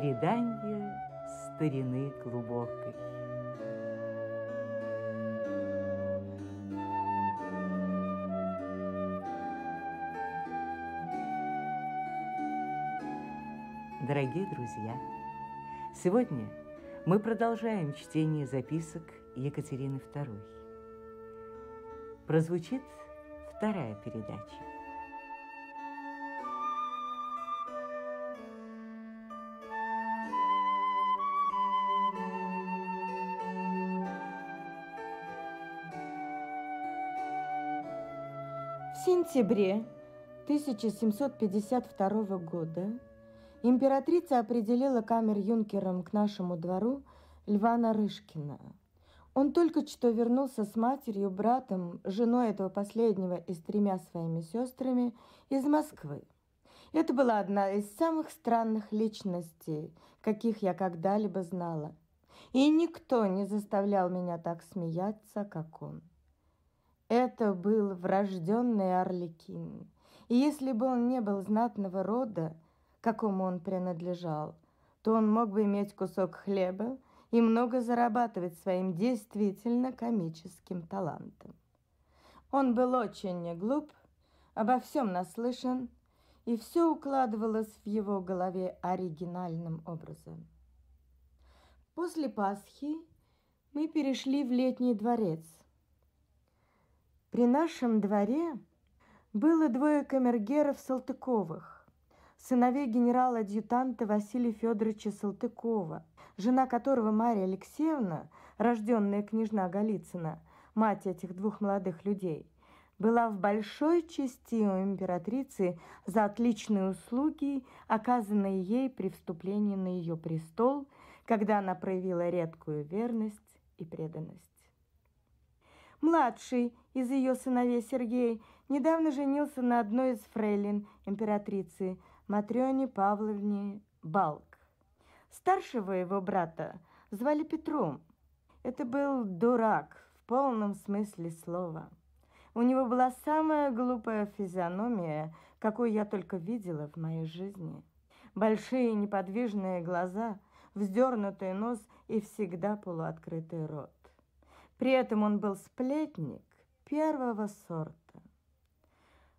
предание старины глубокой. Дорогие друзья, сегодня мы продолжаем чтение записок Екатерины II. Прозвучит вторая передача. В сентябре 1752 года императрица определила камер-юнкером к нашему двору Льва Нарышкина. Он только что вернулся с матерью, братом, женой этого последнего и с тремя своими сестрами из Москвы. Это была одна из самых странных личностей, каких я когда-либо знала. И никто не заставлял меня так смеяться, как он. Это был врожденный Орликин. И если бы он не был знатного рода, какому он принадлежал, то он мог бы иметь кусок хлеба и много зарабатывать своим действительно комическим талантом. Он был очень не глуп, обо всем наслышан, и все укладывалось в его голове оригинальным образом. После Пасхи мы перешли в летний дворец, при нашем дворе было двое камергеров Салтыковых, сыновей генерала-адъютанта Василия Федоровича Салтыкова, жена которого Мария Алексеевна, рожденная княжна Голицына, мать этих двух молодых людей, была в большой части у императрицы за отличные услуги, оказанные ей при вступлении на ее престол, когда она проявила редкую верность и преданность младший из ее сыновей Сергей, недавно женился на одной из фрейлин императрицы Матрёне Павловне Балк. Старшего его брата звали Петром. Это был дурак в полном смысле слова. У него была самая глупая физиономия, какую я только видела в моей жизни. Большие неподвижные глаза, вздернутый нос и всегда полуоткрытый рот. При этом он был сплетник первого сорта.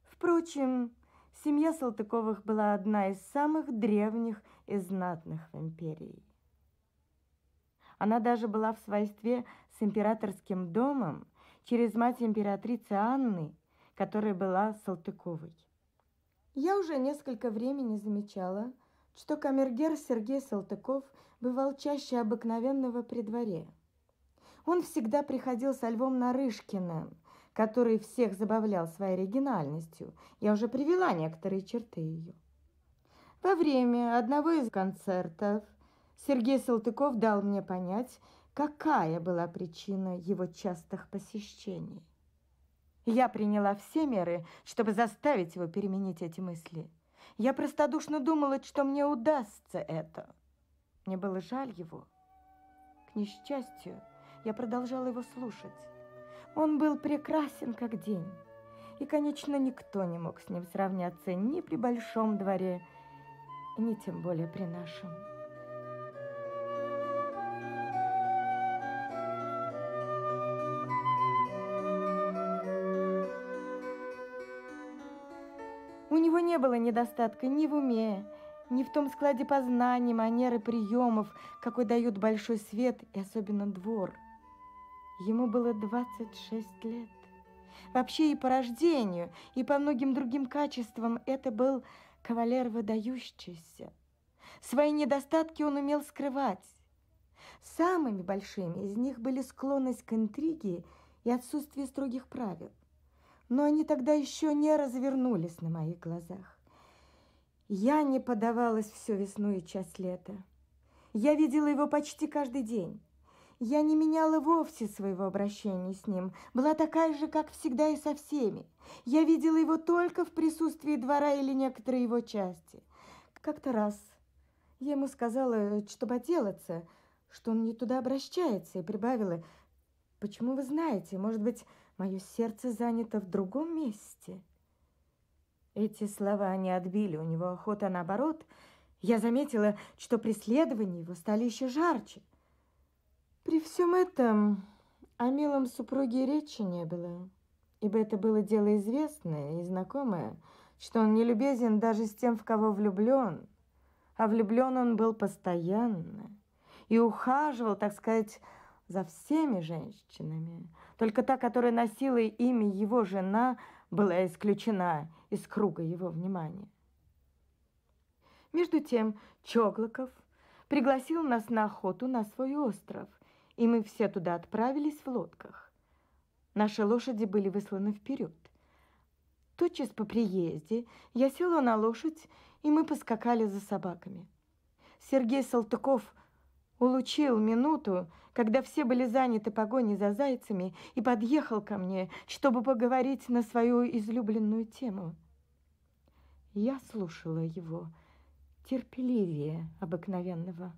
Впрочем, семья Салтыковых была одна из самых древних и знатных в империи. Она даже была в свойстве с императорским домом через мать императрицы Анны, которая была Салтыковой. Я уже несколько времени замечала, что камергер Сергей Салтыков бывал чаще обыкновенного при дворе – он всегда приходил со Львом Нарышкиным, который всех забавлял своей оригинальностью. Я уже привела некоторые черты ее. Во время одного из концертов Сергей Салтыков дал мне понять, какая была причина его частых посещений. Я приняла все меры, чтобы заставить его переменить эти мысли. Я простодушно думала, что мне удастся это. Мне было жаль его. К несчастью, я продолжала его слушать. Он был прекрасен, как день. И, конечно, никто не мог с ним сравняться ни при большом дворе, ни тем более при нашем. У него не было недостатка ни в уме, ни в том складе познаний, манеры приемов, какой дают большой свет и особенно двор – Ему было 26 лет. Вообще и по рождению, и по многим другим качествам это был кавалер выдающийся. Свои недостатки он умел скрывать. Самыми большими из них были склонность к интриге и отсутствие строгих правил. Но они тогда еще не развернулись на моих глазах. Я не подавалась всю весну и часть лета. Я видела его почти каждый день. Я не меняла вовсе своего обращения с ним, была такая же, как всегда и со всеми. Я видела его только в присутствии двора или некоторой его части. Как-то раз я ему сказала, чтобы отделаться, что он не туда обращается, и прибавила, «Почему вы знаете? Может быть, мое сердце занято в другом месте?» Эти слова не отбили у него охота наоборот. Я заметила, что преследования его стали еще жарче – при всем этом о милом супруге речи не было, ибо это было дело известное и знакомое, что он не любезен даже с тем, в кого влюблен, а влюблен он был постоянно и ухаживал, так сказать, за всеми женщинами. Только та, которая носила имя его жена, была исключена из круга его внимания. Между тем Чоглоков пригласил нас на охоту на свой остров, и мы все туда отправились в лодках. Наши лошади были высланы вперед. Тотчас по приезде я села на лошадь, и мы поскакали за собаками. Сергей Салтыков улучил минуту, когда все были заняты погоней за зайцами, и подъехал ко мне, чтобы поговорить на свою излюбленную тему. Я слушала его терпеливее обыкновенного.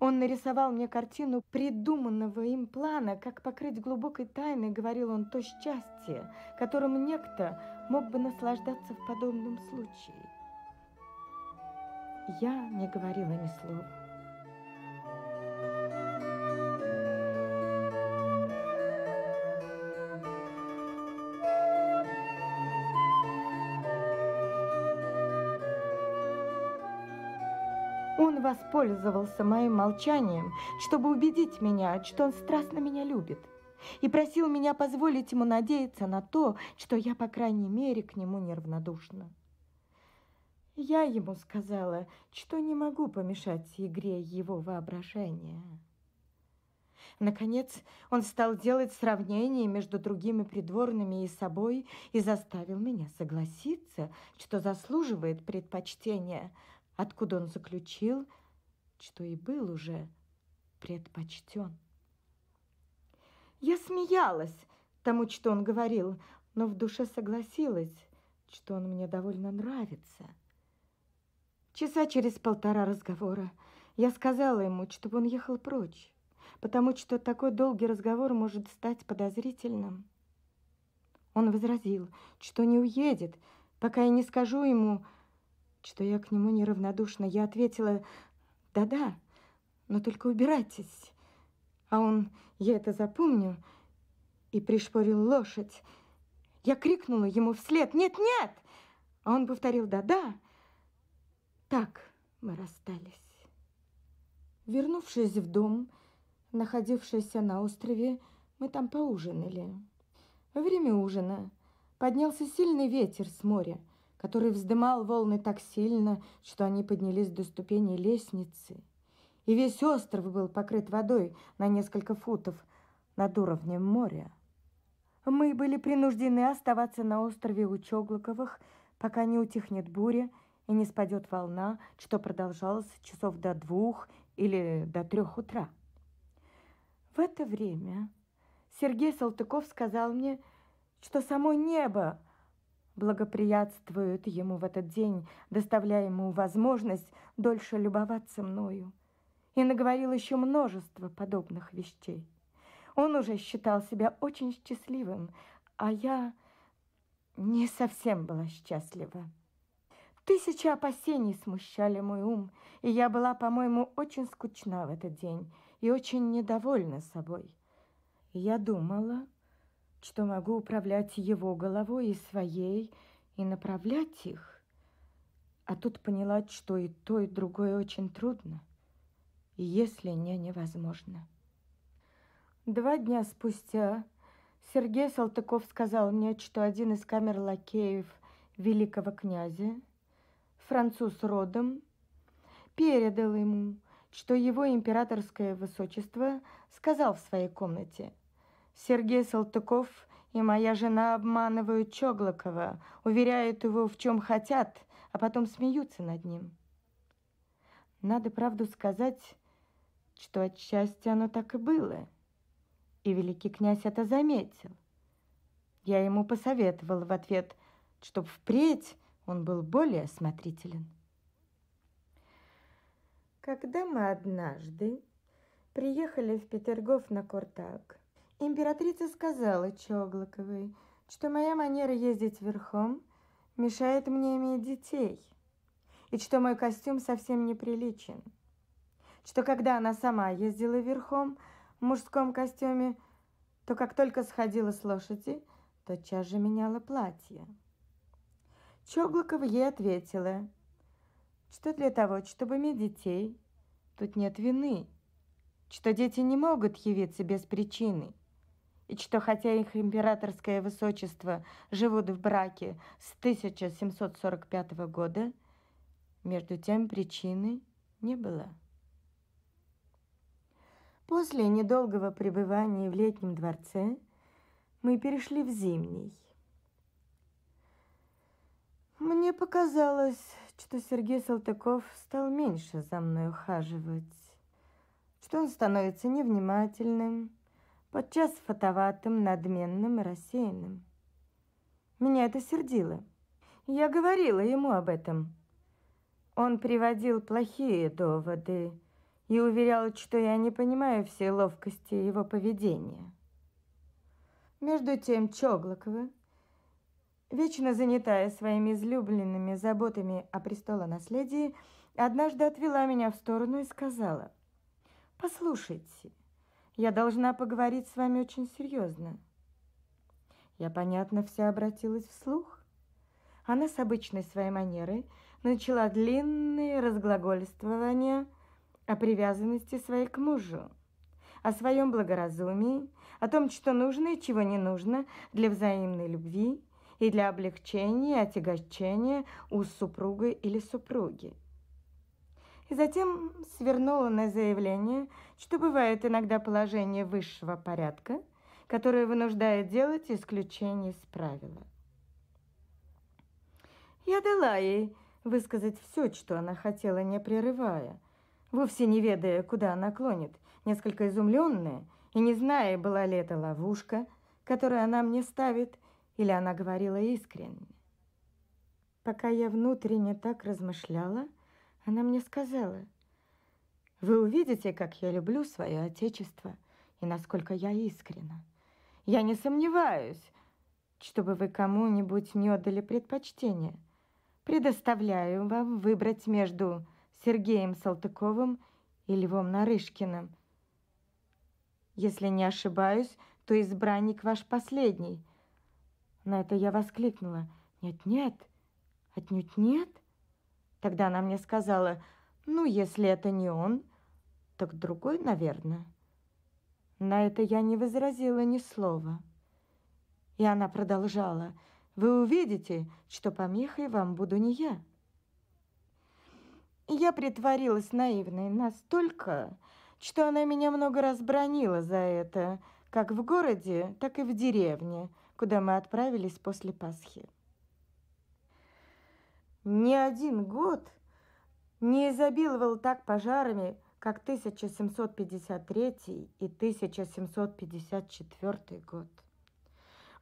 Он нарисовал мне картину придуманного им плана, как покрыть глубокой тайной, говорил он, то счастье, которым некто мог бы наслаждаться в подобном случае. Я не говорила ни слова. воспользовался моим молчанием, чтобы убедить меня, что он страстно меня любит, и просил меня позволить ему надеяться на то, что я, по крайней мере, к нему неравнодушна. Я ему сказала, что не могу помешать игре его воображения. Наконец, он стал делать сравнения между другими придворными и собой и заставил меня согласиться, что заслуживает предпочтения, откуда он заключил, что и был уже предпочтен. Я смеялась тому, что он говорил, но в душе согласилась, что он мне довольно нравится. Часа через полтора разговора я сказала ему, чтобы он ехал прочь, потому что такой долгий разговор может стать подозрительным. Он возразил, что не уедет, пока я не скажу ему, что я к нему неравнодушна. Я ответила, да-да, но только убирайтесь. А он, я это запомню, и пришпорил лошадь. Я крикнула ему вслед «Нет-нет!» А он повторил «Да-да!» Так мы расстались. Вернувшись в дом, находившийся на острове, мы там поужинали. Во время ужина поднялся сильный ветер с моря, который вздымал волны так сильно, что они поднялись до ступени лестницы. И весь остров был покрыт водой на несколько футов над уровнем моря. Мы были принуждены оставаться на острове у Чоглоковых, пока не утихнет буря и не спадет волна, что продолжалось часов до двух или до трех утра. В это время Сергей Салтыков сказал мне, что само небо благоприятствуют ему в этот день, доставляя ему возможность дольше любоваться мною. И наговорил еще множество подобных вещей. Он уже считал себя очень счастливым, а я не совсем была счастлива. Тысячи опасений смущали мой ум, и я была, по-моему, очень скучна в этот день и очень недовольна собой. Я думала, что могу управлять его головой и своей и направлять их. А тут поняла, что и то, и другое очень трудно, если не невозможно. Два дня спустя Сергей Салтыков сказал мне, что один из камер лакеев великого князя, француз родом, передал ему, что его императорское высочество сказал в своей комнате – Сергей Салтыков и моя жена обманывают Чоглокова, уверяют его в чем хотят, а потом смеются над ним. Надо правду сказать, что от счастья оно так и было. И великий князь это заметил. Я ему посоветовал в ответ, чтоб впредь он был более осмотрителен. Когда мы однажды приехали в Петергоф на Куртак, Императрица сказала Чоглоковой, что моя манера ездить верхом мешает мне иметь детей, и что мой костюм совсем неприличен, что когда она сама ездила верхом в мужском костюме, то как только сходила с лошади, тотчас же меняла платье. Чоглокова ей ответила, что для того, чтобы иметь детей, тут нет вины, что дети не могут явиться без причины – и что хотя их императорское высочество живут в браке с 1745 года, между тем причины не было. После недолгого пребывания в летнем дворце мы перешли в зимний. Мне показалось, что Сергей Салтыков стал меньше за мной ухаживать, что он становится невнимательным – подчас фотоватым, надменным и рассеянным. Меня это сердило. Я говорила ему об этом. Он приводил плохие доводы и уверял, что я не понимаю всей ловкости его поведения. Между тем Чоглокова, вечно занятая своими излюбленными заботами о престолонаследии, однажды отвела меня в сторону и сказала, «Послушайте, я должна поговорить с вами очень серьезно. Я, понятно, вся обратилась вслух. Она с обычной своей манерой начала длинные разглагольствования о привязанности своей к мужу, о своем благоразумии, о том, что нужно и чего не нужно для взаимной любви и для облегчения и отягощения у супруга или супруги и затем свернула на заявление, что бывает иногда положение высшего порядка, которое вынуждает делать исключение из правила. Я дала ей высказать все, что она хотела, не прерывая, вовсе не ведая, куда она клонит, несколько изумленная и не зная, была ли это ловушка, которую она мне ставит, или она говорила искренне. Пока я внутренне так размышляла, она мне сказала, «Вы увидите, как я люблю свое отечество и насколько я искрена. Я не сомневаюсь, чтобы вы кому-нибудь не отдали предпочтение. Предоставляю вам выбрать между Сергеем Салтыковым и Львом Нарышкиным. Если не ошибаюсь, то избранник ваш последний. На это я воскликнула. Нет, нет, отнюдь нет. Тогда она мне сказала, ну, если это не он, так другой, наверное. На это я не возразила ни слова. И она продолжала, вы увидите, что помехой вам буду не я. Я притворилась наивной настолько, что она меня много раз бронила за это, как в городе, так и в деревне, куда мы отправились после Пасхи ни один год не изобиловал так пожарами, как 1753 и 1754 год.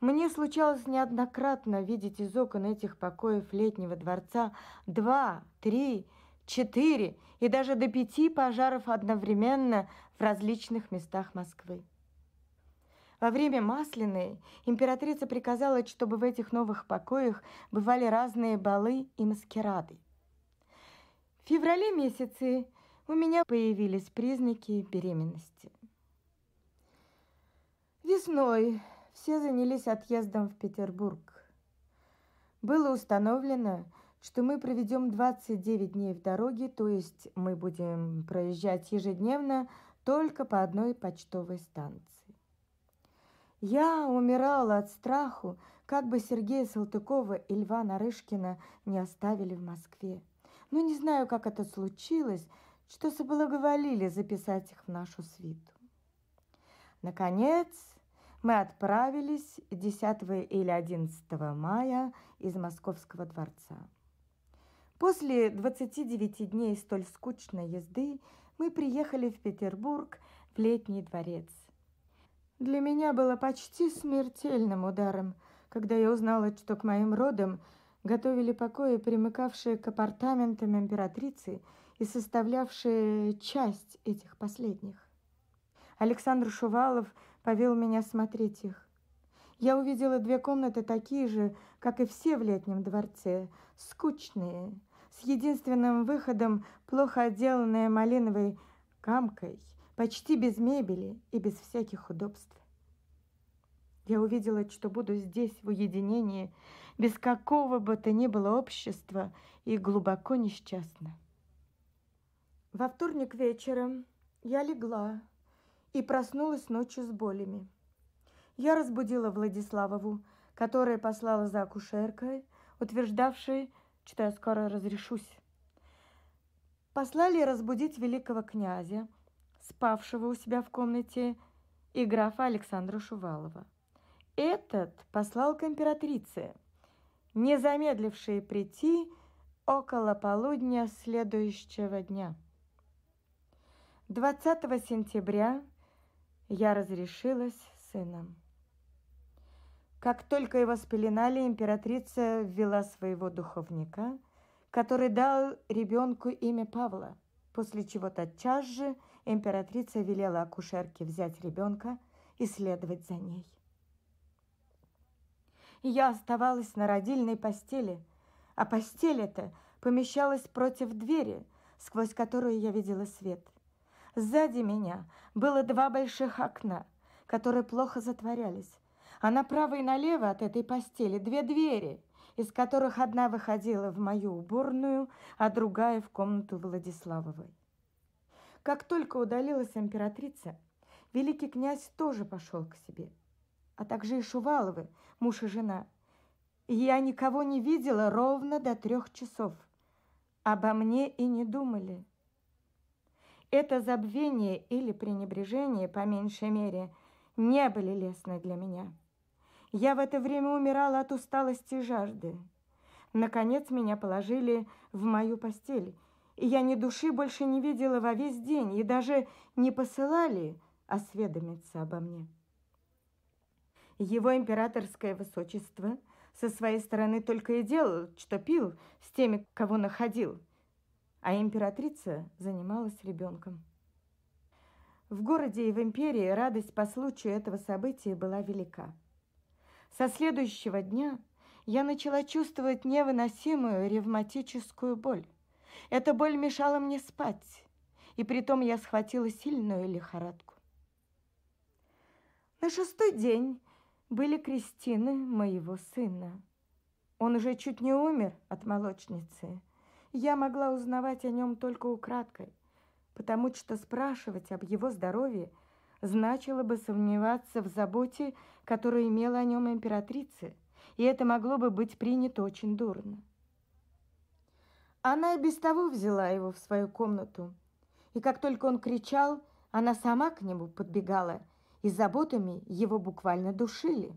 Мне случалось неоднократно видеть из окон этих покоев летнего дворца два, три, четыре и даже до пяти пожаров одновременно в различных местах Москвы. Во время Масляной императрица приказала, чтобы в этих новых покоях бывали разные балы и маскирады. В феврале месяце у меня появились признаки беременности. Весной все занялись отъездом в Петербург. Было установлено, что мы проведем 29 дней в дороге, то есть мы будем проезжать ежедневно только по одной почтовой станции. Я умирала от страху, как бы Сергея Салтыкова и Льва Нарышкина не оставили в Москве. Но не знаю, как это случилось, что соблаговолили записать их в нашу свиту. Наконец, мы отправились 10 или 11 мая из Московского дворца. После 29 дней столь скучной езды мы приехали в Петербург в летний дворец – для меня было почти смертельным ударом, когда я узнала, что к моим родам готовили покои, примыкавшие к апартаментам императрицы и составлявшие часть этих последних. Александр Шувалов повел меня смотреть их. Я увидела две комнаты такие же, как и все в летнем дворце, скучные, с единственным выходом плохо отделанная малиновой камкой – почти без мебели и без всяких удобств. Я увидела, что буду здесь в уединении, без какого бы то ни было общества и глубоко несчастна. Во вторник вечером я легла и проснулась ночью с болями. Я разбудила Владиславову, которая послала за акушеркой, утверждавшей, что я скоро разрешусь. Послали разбудить великого князя, спавшего у себя в комнате, и графа Александра Шувалова. Этот послал к императрице, не замедлившей прийти около полудня следующего дня. 20 сентября я разрешилась с сыном. Как только его спеленали, императрица ввела своего духовника, который дал ребенку имя Павла, после чего тотчас же – Императрица велела акушерке взять ребенка и следовать за ней. Я оставалась на родильной постели, а постель эта помещалась против двери, сквозь которую я видела свет. Сзади меня было два больших окна, которые плохо затворялись, а направо и налево от этой постели две двери, из которых одна выходила в мою уборную, а другая в комнату Владиславовой. Как только удалилась императрица, великий князь тоже пошел к себе, а также и Шуваловы, муж и жена. Я никого не видела ровно до трех часов. Обо мне и не думали. Это забвение или пренебрежение, по меньшей мере, не были лестны для меня. Я в это время умирала от усталости и жажды. Наконец меня положили в мою постель, и я ни души больше не видела во весь день, и даже не посылали осведомиться обо мне. Его императорское высочество со своей стороны только и делал, что пил с теми, кого находил, а императрица занималась ребенком. В городе и в империи радость по случаю этого события была велика. Со следующего дня я начала чувствовать невыносимую ревматическую боль. Эта боль мешала мне спать, и притом я схватила сильную лихорадку. На шестой день были крестины моего сына. Он уже чуть не умер от молочницы. Я могла узнавать о нем только украдкой, потому что спрашивать об его здоровье значило бы сомневаться в заботе, которую имела о нем императрица, и это могло бы быть принято очень дурно. Она и без того взяла его в свою комнату. И как только он кричал, она сама к нему подбегала, и заботами его буквально душили.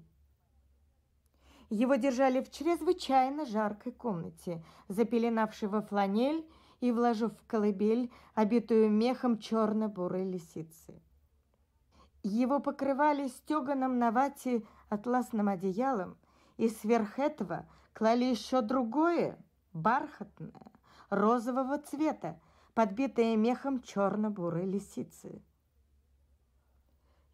Его держали в чрезвычайно жаркой комнате, запеленавшей во фланель и вложив в колыбель, обитую мехом черно-бурой лисицы. Его покрывали стеганом на вате атласным одеялом, и сверх этого клали еще другое, бархатное розового цвета, подбитые мехом черно-бурой лисицы.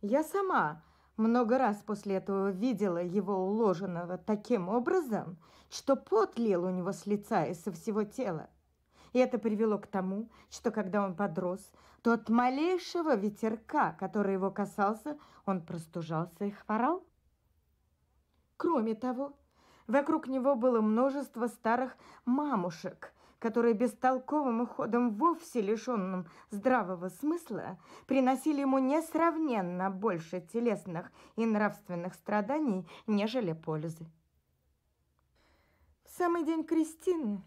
Я сама много раз после этого видела его уложенного таким образом, что пот лил у него с лица и со всего тела. И это привело к тому, что когда он подрос, то от малейшего ветерка, который его касался, он простужался и хворал. Кроме того, вокруг него было множество старых мамушек, которые бестолковым уходом вовсе лишенным здравого смысла приносили ему несравненно больше телесных и нравственных страданий, нежели пользы. В самый день Кристин,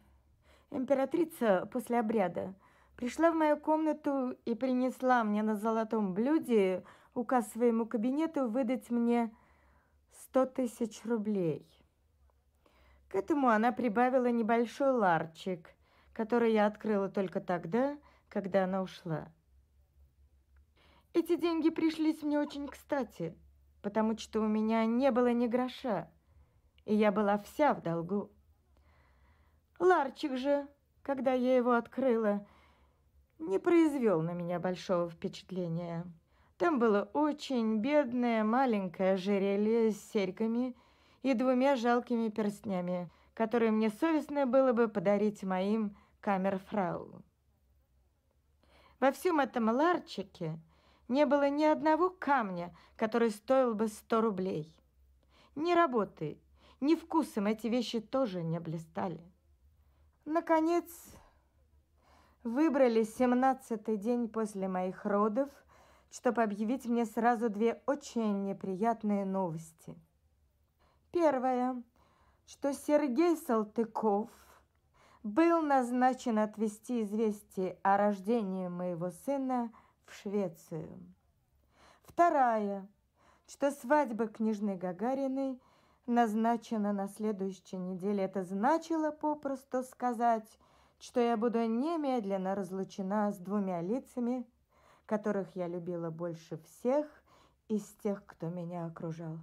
императрица после обряда, пришла в мою комнату и принесла мне на золотом блюде указ своему кабинету выдать мне сто тысяч рублей. К этому она прибавила небольшой ларчик, который я открыла только тогда, когда она ушла. Эти деньги пришлись мне очень кстати, потому что у меня не было ни гроша, и я была вся в долгу. Ларчик же, когда я его открыла, не произвел на меня большого впечатления. Там было очень бедное маленькое жерелье с серьками и двумя жалкими перстнями, которые мне совестно было бы подарить моим камерфрау. Во всем этом ларчике не было ни одного камня, который стоил бы сто рублей. Ни работы, ни вкусом эти вещи тоже не блистали. Наконец, выбрали семнадцатый день после моих родов, чтобы объявить мне сразу две очень неприятные новости. Первое, что Сергей Салтыков – был назначен отвезти известие о рождении моего сына в Швецию. Вторая, что свадьба княжны Гагариной назначена на следующей неделе. Это значило попросту сказать, что я буду немедленно разлучена с двумя лицами, которых я любила больше всех из тех, кто меня окружал.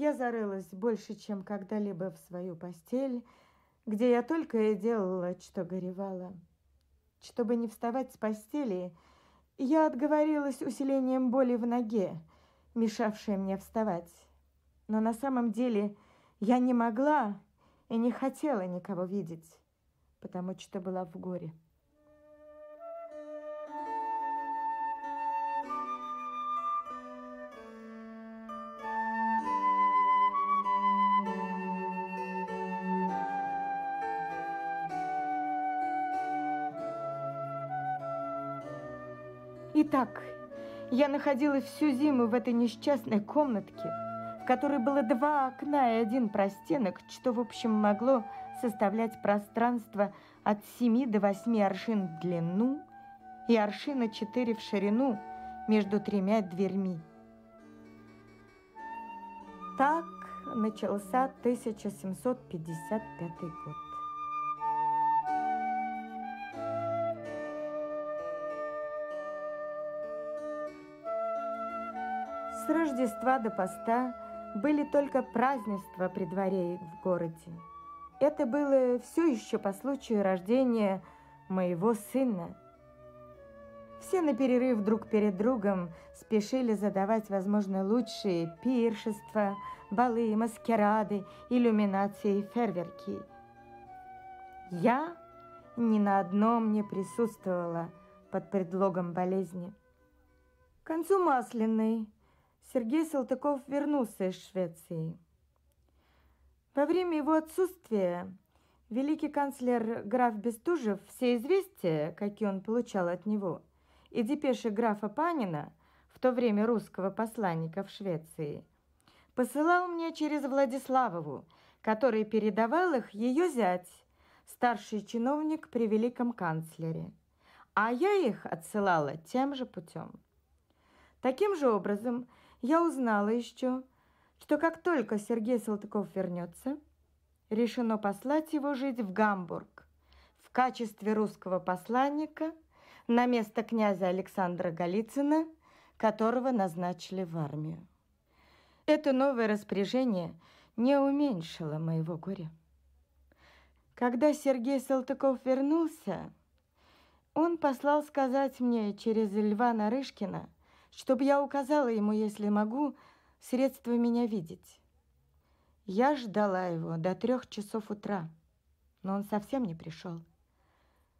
Я зарылась больше, чем когда-либо в свою постель, где я только и делала, что горевала. Чтобы не вставать с постели, я отговорилась усилением боли в ноге, мешавшей мне вставать. Но на самом деле я не могла и не хотела никого видеть, потому что была в горе. Итак, я находилась всю зиму в этой несчастной комнатке, в которой было два окна и один простенок, что, в общем, могло составлять пространство от 7 до 8 аршин в длину и аршина 4 в ширину между тремя дверьми. Так начался 1755 год. Рождества до поста были только празднества при дворе в городе. Это было все еще по случаю рождения моего сына. Все на перерыв друг перед другом спешили задавать, возможно, лучшие пиршества, балы, маскирады, иллюминации и фейерверки. Я ни на одном не присутствовала под предлогом болезни. К концу масляной Сергей Салтыков вернулся из Швеции. Во время его отсутствия великий канцлер граф Бестужев все известия, какие он получал от него, и депеши графа Панина, в то время русского посланника в Швеции, посылал мне через Владиславову, который передавал их ее зять, старший чиновник при великом канцлере. А я их отсылала тем же путем. Таким же образом, я узнала еще, что как только Сергей Салтыков вернется, решено послать его жить в Гамбург в качестве русского посланника на место князя Александра Голицына, которого назначили в армию. Это новое распоряжение не уменьшило моего горя. Когда Сергей Салтыков вернулся, он послал сказать мне через Льва Нарышкина – чтобы я указала ему, если могу, средства меня видеть. Я ждала его до трех часов утра, но он совсем не пришел.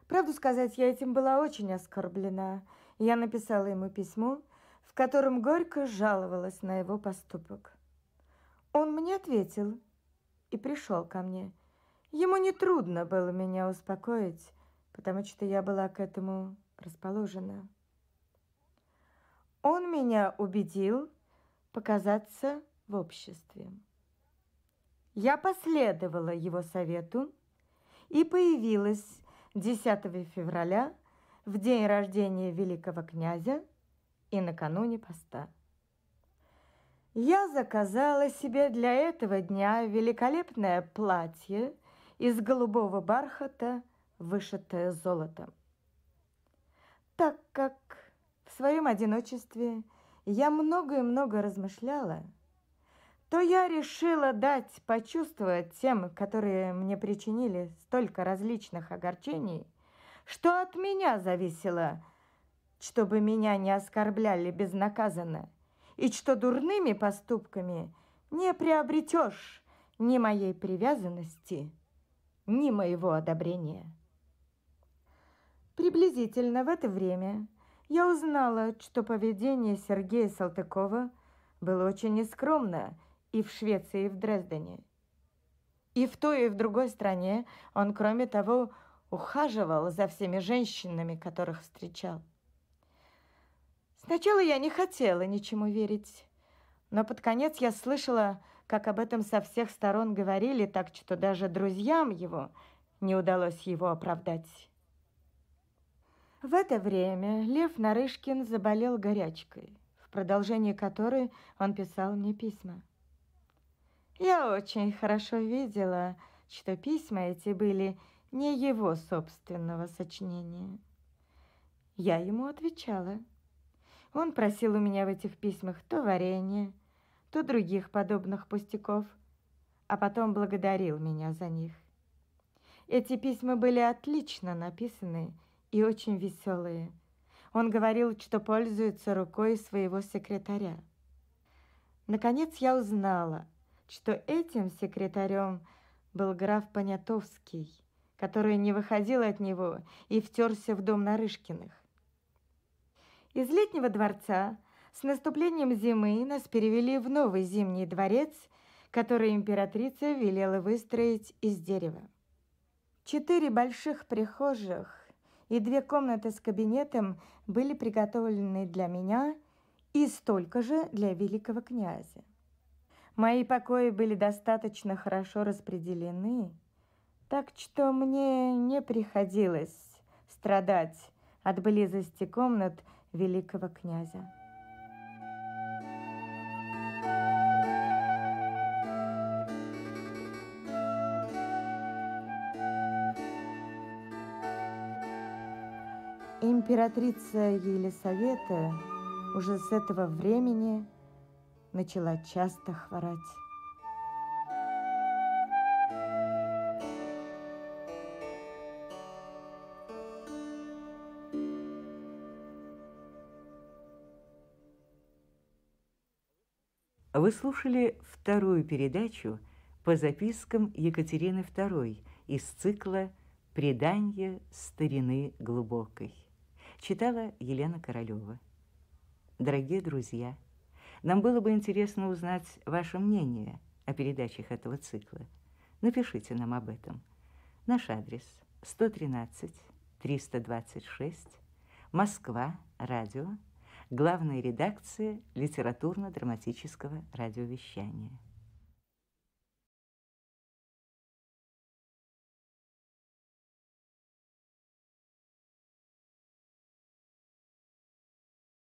Правду сказать, я этим была очень оскорблена. Я написала ему письмо, в котором горько жаловалась на его поступок. Он мне ответил и пришел ко мне. Ему не трудно было меня успокоить, потому что я была к этому расположена. Он меня убедил показаться в обществе. Я последовала его совету и появилась 10 февраля, в день рождения великого князя и накануне поста. Я заказала себе для этого дня великолепное платье из голубого бархата, вышитое золотом. Так как своем одиночестве я много и много размышляла, то я решила дать почувствовать тем, которые мне причинили столько различных огорчений, что от меня зависело, чтобы меня не оскорбляли безнаказанно, и что дурными поступками не приобретешь ни моей привязанности, ни моего одобрения. Приблизительно в это время – я узнала, что поведение Сергея Салтыкова было очень нескромное и в Швеции, и в Дрездене. И в той, и в другой стране он, кроме того, ухаживал за всеми женщинами, которых встречал. Сначала я не хотела ничему верить, но под конец я слышала, как об этом со всех сторон говорили, так что даже друзьям его не удалось его оправдать. В это время Лев Нарышкин заболел горячкой, в продолжении которой он писал мне письма. Я очень хорошо видела, что письма эти были не его собственного сочинения. Я ему отвечала. Он просил у меня в этих письмах то варенье, то других подобных пустяков, а потом благодарил меня за них. Эти письма были отлично написаны и очень веселые. Он говорил, что пользуется рукой своего секретаря. Наконец я узнала, что этим секретарем был граф Понятовский, который не выходил от него и втерся в дом Нарышкиных. Из летнего дворца с наступлением зимы нас перевели в новый зимний дворец, который императрица велела выстроить из дерева. Четыре больших прихожих и две комнаты с кабинетом были приготовлены для меня и столько же для великого князя. Мои покои были достаточно хорошо распределены, так что мне не приходилось страдать от близости комнат великого князя. Императрица Елисавета уже с этого времени начала часто хворать. Вы слушали вторую передачу по запискам Екатерины II из цикла «Предание старины глубокой». Читала Елена Королева. Дорогие друзья, нам было бы интересно узнать ваше мнение о передачах этого цикла. Напишите нам об этом. Наш адрес 113 326 Москва, радио, главная редакция литературно-драматического радиовещания.